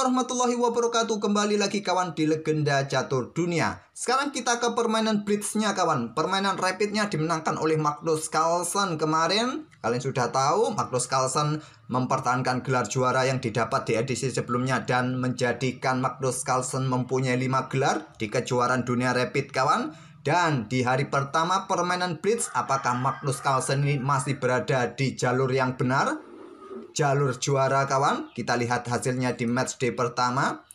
warahmatullahi wabarakatuh Kembali lagi kawan di Legenda Catur Dunia Sekarang kita ke permainan blitznya kawan Permainan rapidnya dimenangkan oleh Magnus Carlsen kemarin Kalian sudah tahu Magnus Carlsen mempertahankan gelar juara yang didapat di edisi sebelumnya Dan menjadikan Magnus Carlsen mempunyai 5 gelar di kejuaraan dunia rapid kawan dan di hari pertama permainan Blitz, apakah Magnus Carlsen ini masih berada di jalur yang benar? jalur juara kawan. Kita lihat hasilnya di match day pertama.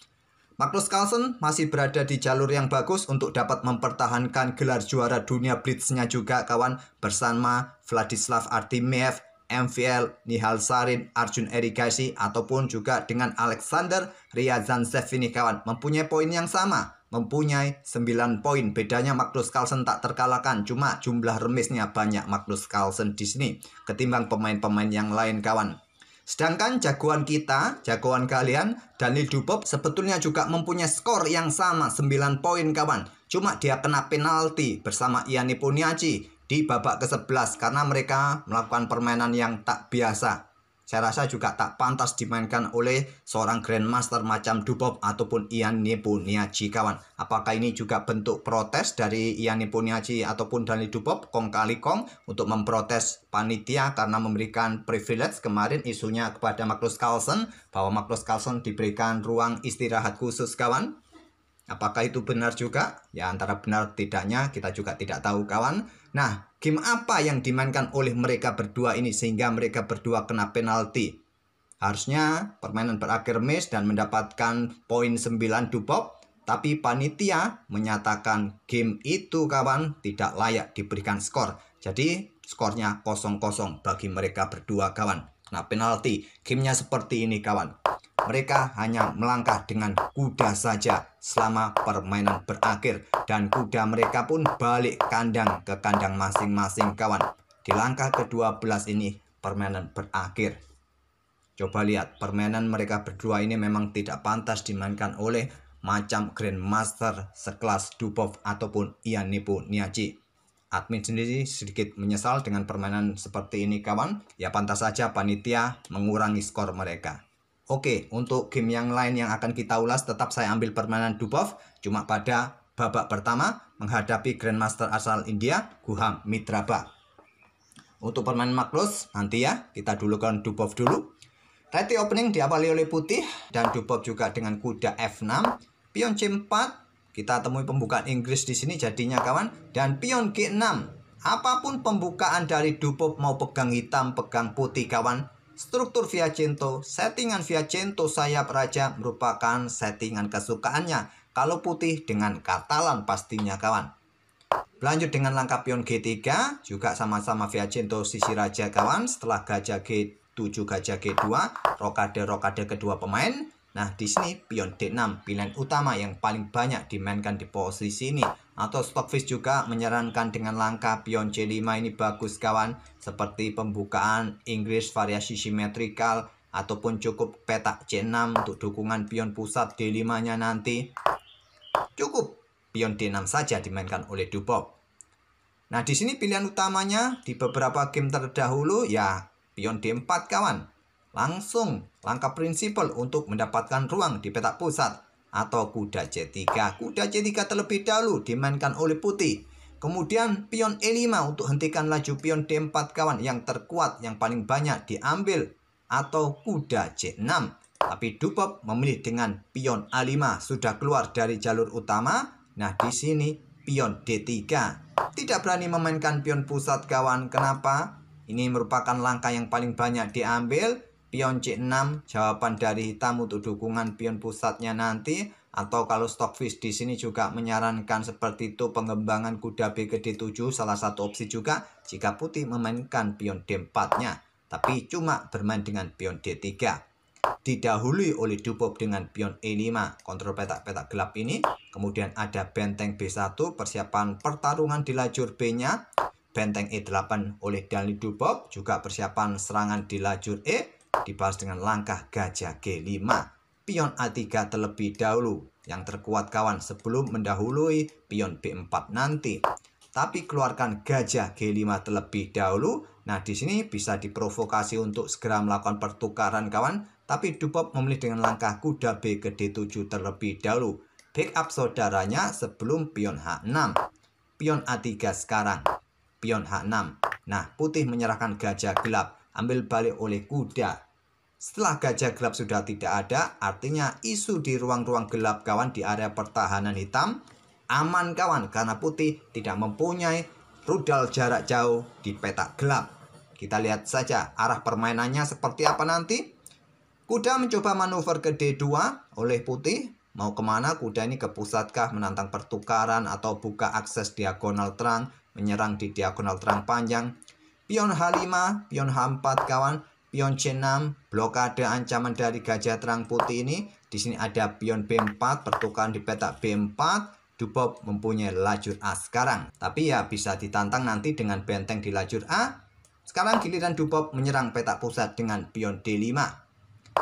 Magnus Carlsen masih berada di jalur yang bagus untuk dapat mempertahankan gelar juara dunia blitznya juga kawan bersama Vladislav Artemiev, MVL, Nihal Sarin, Arjun Erigasi ataupun juga dengan Alexander Ryazantsev ini kawan mempunyai poin yang sama mempunyai 9 poin bedanya Magnus Carlsen tak terkalahkan cuma jumlah remisnya banyak Magnus Carlsen di sini ketimbang pemain-pemain yang lain kawan Sedangkan jagoan kita, jagoan kalian, Daniel Dubov sebetulnya juga mempunyai skor yang sama 9 poin kawan. Cuma dia kena penalti bersama Iani Puniaci di babak ke-11 karena mereka melakukan permainan yang tak biasa. Saya rasa juga tak pantas dimainkan oleh seorang grandmaster macam Dubov ataupun Ian Nipuniaci kawan. Apakah ini juga bentuk protes dari Ian Nipuniaci ataupun Dani Dubov kong kali kong untuk memprotes panitia karena memberikan privilege kemarin isunya kepada Magnus Carlsen bahwa Magnus Carlsen diberikan ruang istirahat khusus kawan. Apakah itu benar juga? Ya antara benar tidaknya kita juga tidak tahu kawan. Nah, game apa yang dimainkan oleh mereka berdua ini sehingga mereka berdua kena penalti? Harusnya permainan berakhir miss dan mendapatkan poin 9 dupop. tapi panitia menyatakan game itu kawan tidak layak diberikan skor. Jadi skornya kosong kosong bagi mereka berdua kawan. Nah, penalti gamenya seperti ini kawan. Mereka hanya melangkah dengan kuda saja selama permainan berakhir dan kuda mereka pun balik kandang ke kandang masing-masing kawan. Di langkah ke-12 ini permainan berakhir. Coba lihat, permainan mereka berdua ini memang tidak pantas dimainkan oleh macam Grandmaster sekelas Dubov ataupun Ian Nipu Niaci. Admin sendiri sedikit menyesal dengan permainan seperti ini kawan. Ya pantas saja panitia mengurangi skor mereka. Oke, untuk game yang lain yang akan kita ulas tetap saya ambil permainan Dubov. Cuma pada babak pertama menghadapi Grandmaster asal India, Guham Mitraba. Untuk permainan Maklus nanti ya, kita dulukan Dubov dulu. Ready opening diawali oleh putih dan Dubov juga dengan kuda F6, pion C4, kita temui pembukaan Inggris di sini jadinya kawan dan pion G6. Apapun pembukaan dari Dupop mau pegang hitam, pegang putih kawan, struktur Viacento, settingan Viacento sayap raja merupakan settingan kesukaannya. Kalau putih dengan Katalan pastinya kawan. Lanjut dengan langkah pion G3 juga sama-sama Viacento sisi raja kawan setelah gajah G7 gajah G2 rokade rokade kedua pemain Nah, di sini pion D6, pilihan utama yang paling banyak dimainkan di posisi ini. Atau Stockfish juga menyarankan dengan langkah pion C5 ini bagus kawan, seperti pembukaan Inggris variasi simetrikal ataupun cukup petak C6 untuk dukungan pion pusat D5-nya nanti. Cukup pion D6 saja dimainkan oleh Dubov. Nah, di sini pilihan utamanya di beberapa game terdahulu ya pion D4 kawan langsung langkah prinsipal untuk mendapatkan ruang di petak pusat atau kuda C3. Kuda C3 terlebih dahulu dimainkan oleh putih. Kemudian pion E5 untuk hentikan laju pion D4 kawan yang terkuat yang paling banyak diambil atau kuda C6. Tapi Dupop memilih dengan pion A5 sudah keluar dari jalur utama. Nah di sini pion D3. Tidak berani memainkan pion pusat kawan. Kenapa? Ini merupakan langkah yang paling banyak diambil pion C6 jawaban dari hitam untuk dukungan pion pusatnya nanti atau kalau Stockfish di sini juga menyarankan seperti itu pengembangan kuda B ke D7 salah satu opsi juga jika putih memainkan pion D4-nya tapi cuma bermain dengan pion D3 didahului oleh Dupop dengan pion E5 kontrol petak-petak gelap ini kemudian ada benteng B1 persiapan pertarungan di lajur B-nya benteng E8 oleh Dali Dupop juga persiapan serangan di lajur E dibalas dengan langkah gajah G5. Pion A3 terlebih dahulu, yang terkuat kawan sebelum mendahului pion B4 nanti. Tapi keluarkan gajah G5 terlebih dahulu. Nah, di sini bisa diprovokasi untuk segera melakukan pertukaran kawan, tapi Dupop memilih dengan langkah kuda B ke D7 terlebih dahulu. Backup saudaranya sebelum pion H6. Pion A3 sekarang. Pion H6. Nah, putih menyerahkan gajah gelap, ambil balik oleh kuda. Setelah gajah gelap sudah tidak ada, artinya isu di ruang-ruang gelap kawan di area pertahanan hitam aman kawan karena putih tidak mempunyai rudal jarak jauh di peta gelap. Kita lihat saja arah permainannya seperti apa nanti. Kuda mencoba manuver ke D2 oleh putih. Mau kemana kuda ini ke pusatkah menantang pertukaran atau buka akses diagonal terang, menyerang di diagonal terang panjang. Pion H5, pion H4 kawan, pion C6, blokade ancaman dari gajah terang putih ini. Di sini ada pion B4, pertukaran di petak B4. Dubov mempunyai lajur A sekarang. Tapi ya bisa ditantang nanti dengan benteng di lajur A. Sekarang giliran Dubov menyerang petak pusat dengan pion D5.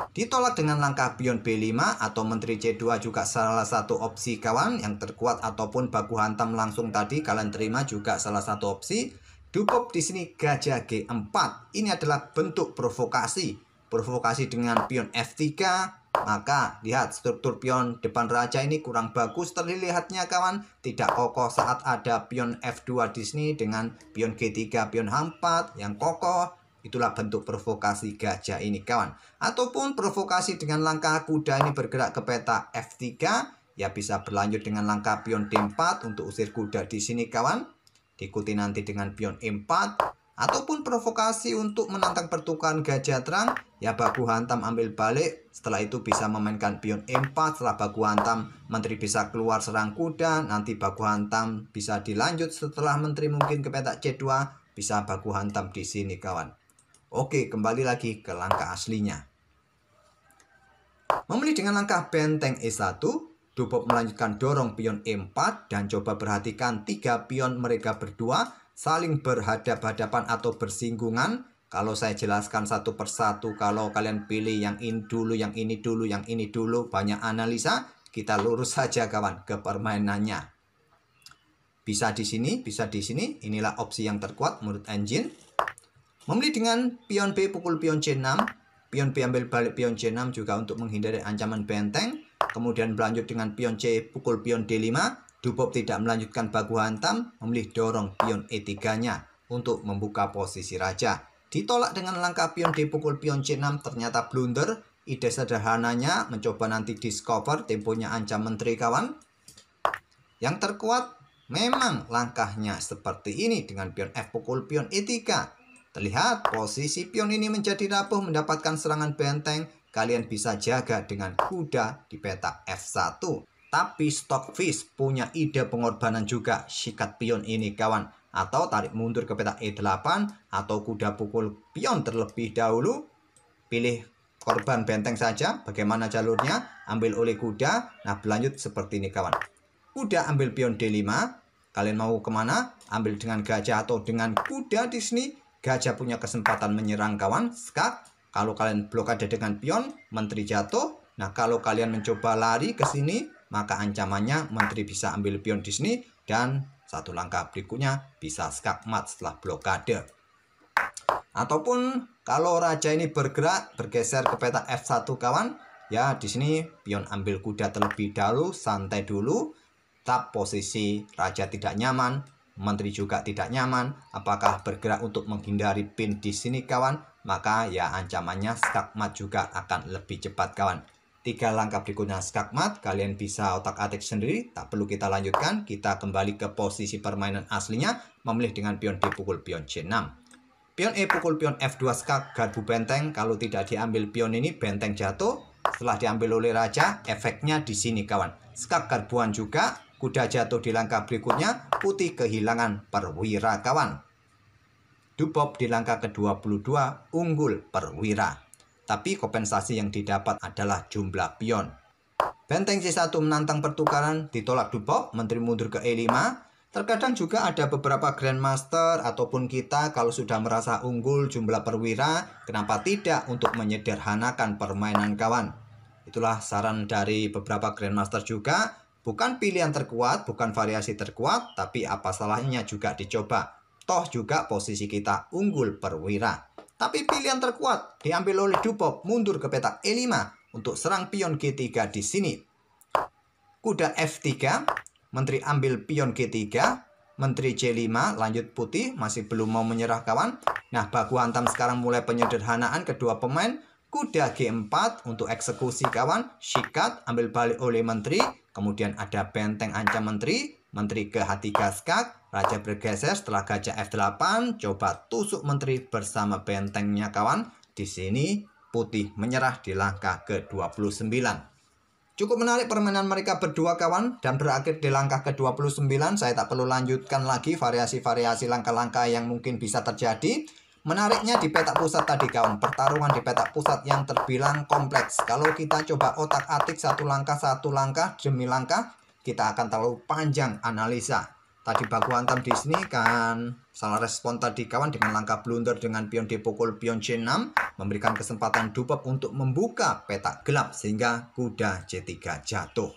Ditolak dengan langkah pion B5 atau menteri C2 juga salah satu opsi kawan yang terkuat ataupun baku hantam langsung tadi kalian terima juga salah satu opsi. Cukup di sini gajah G4. Ini adalah bentuk provokasi. Provokasi dengan pion F3. Maka lihat struktur pion depan raja ini kurang bagus terlihatnya kawan. Tidak kokoh saat ada pion F2 di sini dengan pion G3, pion H4 yang kokoh. Itulah bentuk provokasi gajah ini kawan. Ataupun provokasi dengan langkah kuda ini bergerak ke peta F3. Ya bisa berlanjut dengan langkah pion D4 untuk usir kuda di sini kawan diikuti nanti dengan pion E4 ataupun provokasi untuk menantang pertukaran gajah terang ya baku hantam ambil balik setelah itu bisa memainkan pion E4 setelah baku hantam menteri bisa keluar serang kuda nanti baku hantam bisa dilanjut setelah menteri mungkin ke petak C2 bisa baku hantam di sini kawan Oke kembali lagi ke langkah aslinya memilih dengan langkah benteng E1 Dubov melanjutkan dorong pion E4 dan coba perhatikan tiga pion mereka berdua saling berhadap-hadapan atau bersinggungan. Kalau saya jelaskan satu persatu, kalau kalian pilih yang ini dulu, yang ini dulu, yang ini dulu, banyak analisa, kita lurus saja kawan ke permainannya. Bisa di sini, bisa di sini, inilah opsi yang terkuat menurut engine. Memilih dengan pion B pukul pion C6, pion B ambil balik pion C6 juga untuk menghindari ancaman benteng kemudian berlanjut dengan pion C pukul pion D5, Dubov tidak melanjutkan baku hantam, memilih dorong pion E3-nya untuk membuka posisi raja. Ditolak dengan langkah pion D pukul pion C6 ternyata blunder, ide sederhananya mencoba nanti discover temponya ancam menteri kawan. Yang terkuat memang langkahnya seperti ini dengan pion F pukul pion E3. Terlihat posisi pion ini menjadi rapuh mendapatkan serangan benteng kalian bisa jaga dengan kuda di peta F1. Tapi Stockfish punya ide pengorbanan juga sikat pion ini kawan. Atau tarik mundur ke peta E8 atau kuda pukul pion terlebih dahulu. Pilih korban benteng saja bagaimana jalurnya. Ambil oleh kuda. Nah berlanjut seperti ini kawan. Kuda ambil pion D5. Kalian mau kemana? Ambil dengan gajah atau dengan kuda di sini. Gajah punya kesempatan menyerang kawan. Skak kalau kalian blokade dengan pion, menteri jatuh. Nah, kalau kalian mencoba lari ke sini, maka ancamannya menteri bisa ambil pion di sini dan satu langkah berikutnya bisa skakmat setelah blokade. Ataupun kalau raja ini bergerak bergeser ke peta F1 kawan, ya di sini pion ambil kuda terlebih dahulu, santai dulu. Tap posisi raja tidak nyaman, menteri juga tidak nyaman. Apakah bergerak untuk menghindari pin di sini kawan? maka ya ancamannya skakmat juga akan lebih cepat kawan. Tiga langkah berikutnya skakmat, kalian bisa otak-atik sendiri, tak perlu kita lanjutkan. Kita kembali ke posisi permainan aslinya, memilih dengan pion D pukul pion C6. Pion E pukul pion F2 skak garbu benteng, kalau tidak diambil pion ini benteng jatuh. Setelah diambil oleh raja, efeknya di sini kawan. Skak garbuan juga, kuda jatuh di langkah berikutnya, putih kehilangan perwira kawan. Dupop di langkah ke-22 unggul perwira. Tapi kompensasi yang didapat adalah jumlah pion. Benteng C1 menantang pertukaran, ditolak Dupop, menteri mundur ke E5. Terkadang juga ada beberapa grandmaster ataupun kita kalau sudah merasa unggul jumlah perwira, kenapa tidak untuk menyederhanakan permainan kawan. Itulah saran dari beberapa grandmaster juga, bukan pilihan terkuat, bukan variasi terkuat, tapi apa salahnya juga dicoba. Toh juga posisi kita unggul perwira. Tapi pilihan terkuat diambil oleh Dupop mundur ke petak E5 untuk serang pion G3 di sini. Kuda F3, menteri ambil pion G3, menteri C5 lanjut putih masih belum mau menyerah kawan. Nah, baku hantam sekarang mulai penyederhanaan kedua pemain. Kuda G4 untuk eksekusi kawan, sikat ambil balik oleh menteri, kemudian ada benteng ancam menteri, menteri ke hati 3 Raja bergeser setelah gajah F8, coba tusuk menteri bersama bentengnya kawan. Di sini putih menyerah di langkah ke-29. Cukup menarik permainan mereka berdua kawan dan berakhir di langkah ke-29. Saya tak perlu lanjutkan lagi variasi-variasi langkah-langkah yang mungkin bisa terjadi. Menariknya di petak pusat tadi kawan, pertarungan di petak pusat yang terbilang kompleks. Kalau kita coba otak-atik satu langkah satu langkah demi langkah, kita akan terlalu panjang analisa. Tadi baku hantam di sini kan salah respon tadi kawan dengan langkah blunder dengan pion dipukul pion C6 memberikan kesempatan Dupep untuk membuka petak gelap sehingga kuda C3 jatuh.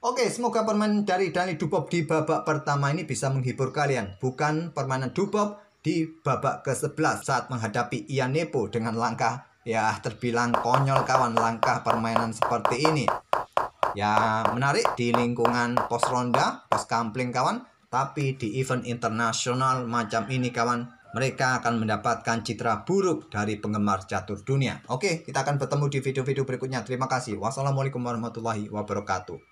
Oke, semoga permainan dari Dani Dupop di babak pertama ini bisa menghibur kalian. Bukan permainan Dupop di babak ke-11 saat menghadapi Ian Nepo dengan langkah ya terbilang konyol kawan langkah permainan seperti ini. Ya menarik di lingkungan pos ronda, pos kampling kawan tapi di event internasional macam ini kawan, mereka akan mendapatkan citra buruk dari penggemar catur dunia. Oke, kita akan bertemu di video-video berikutnya. Terima kasih. Wassalamualaikum warahmatullahi wabarakatuh.